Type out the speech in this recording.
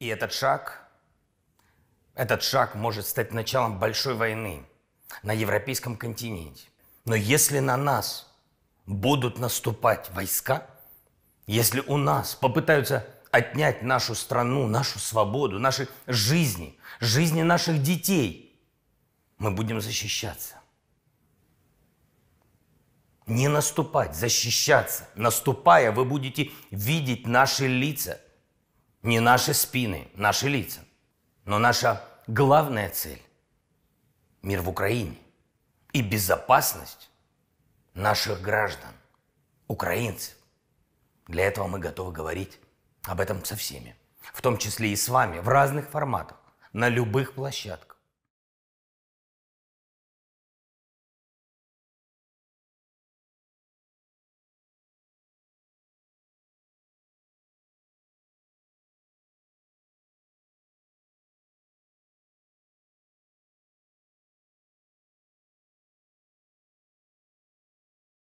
И этот шаг, этот шаг может стать началом большой войны на европейском континенте. Но если на нас будут наступать войска, если у нас попытаются отнять нашу страну, нашу свободу, наши жизни, жизни наших детей, мы будем защищаться. Не наступать, защищаться. Наступая, вы будете видеть наши лица – не наши спины, наши лица. Но наша главная цель – мир в Украине и безопасность наших граждан, украинцев. Для этого мы готовы говорить об этом со всеми, в том числе и с вами, в разных форматах, на любых площадках.